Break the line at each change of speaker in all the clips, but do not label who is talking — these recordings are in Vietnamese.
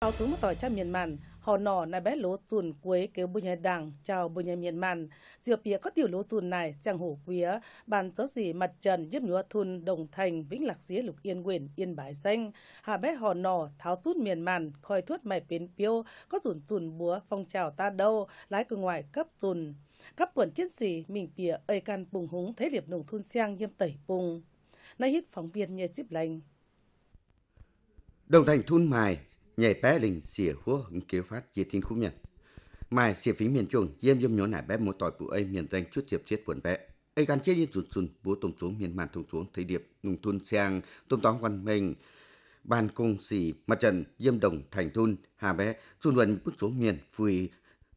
Ao chúng một tỏi cha miền màn, họ nọ này bé lố tùn quế kéo bùi nhà đằng chào bùi nhà miền màn. Diệp bìa có tiểu lố tùn này, chàng hổ quía, bàn giáo dì mặt trần giúp nhúa thun đồng thành, vĩnh lạc día lục yên quyền, yên bái xanh. Hà bé họ nọ, tháo chút miền màn, khói thuốc mày biến piêu, có rùn tùn búa, phong trào ta đâu, lái cửa ngoài cấp tùn. cấp quần chiến sĩ, mình bìa, ơi can bùng húng, thế liệp nồng thun sang nhiêm tẩy bùng. Nay hít phóng viên như chip lành.
Đồng thành thun mài, nhảy bé linh xỉa húa hứng kế phát chia tin khúc nhận mai xỉa phí miền chuồng diêm diêm nhón nải bé một tỏi vụ ấy miền danh chút diệp chết buồn bé ấy gắn chết như rụt rụt bố tôm xuống miền màn thùng xuống thấy điệp nùng thun sang tôm tóm quan mình ban công xì mặt trận diêm đồng thành thun hà bé xuân luận bút xuống miền phùi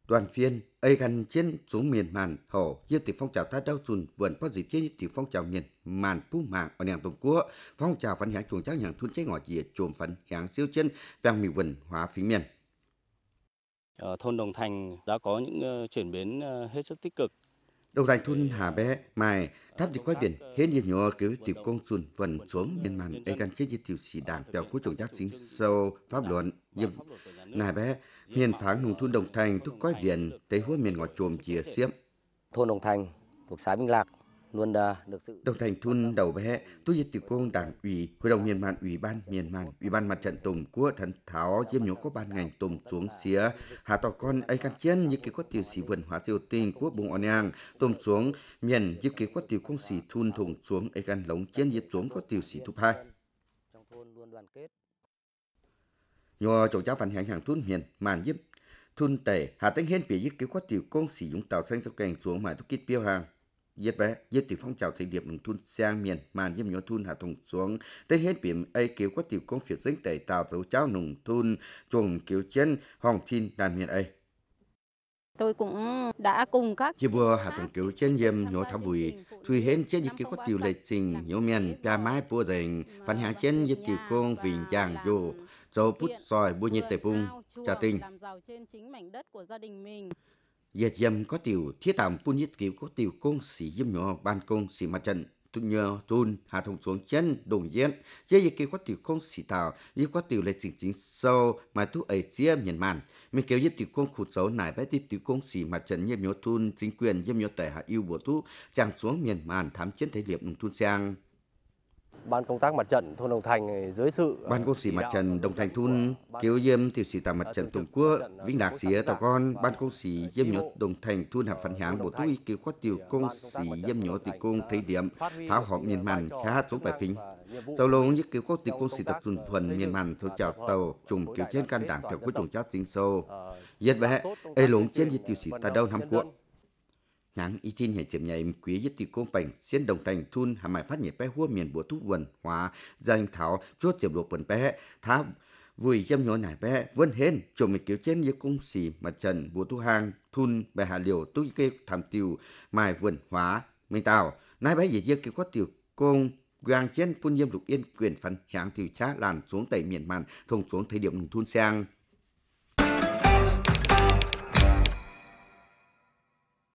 đoàn viên ấy gắn trên xuống miền màn hổ như tỷ phong trào ta đau chùn vườn có dịp trên tỷ phong trào miền màn phú mạng ở nàng tổng quốc phong trào phản hãng chuồng cháu nhàng thun trái ngọt dìa chùm phản hãng siêu trên vàng mì vườn hóa phí miền ở thôn Đồng Thành đã có những ờ, chuyển biến ờ, hết sức tích cực Đồng thành thôn Hà Bé Mai tháp thì có viện hết nhiều nhỏ cứu tiểu công xuân vần xuống nhân màn ấy gan chết như tiểu sĩ đảng theo cuối chủng giác chính sâu pháp luận nhưng Hà Bé miền pháng nông thôn Đồng Thành thúc có viện tới hứa miền ngõ chuồng chìa xiêm thôn Đồng Thành thuộc xã Vĩnh Lạc Đồng thành thun đầu bé, tôi dịch tiểu công đảng ủy, hội đồng miền màn ủy ban miền màn, ủy ban mặt trận tùng của thần tháo diêm nhóm có ban ngành tùng xuống xía, hạ tỏ con ấy căn chiến như kỳ có tiểu sĩ vườn hóa tiểu tinh của bùng on yang, tùng xuống miền như kỳ có tiểu công sĩ thun thùng xuống ấy căn lống chiến diệp xuống có tiểu sĩ thục hai.
Trong thôn luôn đoàn kết.
Nhờ chỗ cháu phản hàng hàng thun miền màn giúp thun tể, hạ tinh hiên bị dứt kỳ có tiểu công sĩ dũng tạo xanh cho cảnh xuống mà tôi kít biểu hàng giết bé giết tỷ phong trào thành điệp nông thôn sang miền mà giêm nhỏ thôn hạ thùng xuống tới hết biển ấy kiểu có tiểu công việc dính tẩy tạo dấu cháo nông thôn chuồng kiểu chân hoàng thiên đàn miền ấy
tôi cũng đã cùng các
chị vừa hạ tổng kiểu trên diêm nhỏ tháp bùi thuy hến trên dịch có tiểu lệ trình nhỏ miền cha mái bùa rèn phản hạ trên dịch tiểu con vì chàng dù dấu bút sòi bùa nhiệt tệ bung trà tinh Ye dâm có tiểu thiết tạm bu nhất kiểu có tiểu công sĩ dâm nhỏ ban công sĩ mặt trận tu nhờ tun hạ thùng xuống chân đồng diễn ye ye kiểu có tiểu công sĩ tào ye có tiểu lệ chính chính sâu mà tu ấy chia miền màn mình kiểu giúp tiểu công khủ xấu này bé tí tiểu công sĩ mặt trận dâm nhỏ tun chính quyền dâm nhỏ tệ hạ yêu bộ tu chẳng xuống miền màn thám chiến thế liệp tun sang Ban công tác mặt trận thôn Đồng Thành ờ, dưới sự Ban công sĩ mặt trận Đồng Thành thôn kêu diêm tiểu sĩ tà mặt trận Tổng quốc Vĩnh Lạc xía tàu con Ban công sĩ diêm nhốt Đồng Thành thôn hạ phản hãng bộ túi kêu khó tiểu công sĩ diêm nhốt tiểu công thấy điểm tháo họp miền màn khá hát xuống bài phính sau lâu nhất kêu khó tiểu công sĩ tập trung phần miền màn thôn chào tàu trùng kêu trên căn đảng theo cuối trùng chát tinh sâu Giết bé, ê lũng trên di tiểu sĩ ta đâu năm cuộn nhang y tin hệ chiếm nhảy quý nhất tỷ công bành xiên đồng thành thun hà mải phát nhảy bé hua miền bộ thúc vần hóa danh thảo chốt chiếm đột vần bé tháp vui dâm nhỏ nải bé vân hên chủ mình kiểu trên như cung xì mặt trần bộ thu hang thun bè hà liều tu kê thảm tiêu mài vườn hóa minh tào nay bé dễ dưa kiểu có tiểu công gang trên phun nhâm lục yên quyền phần hạng tiểu trá làn xuống tây miền màn thông xuống thời điểm thun sang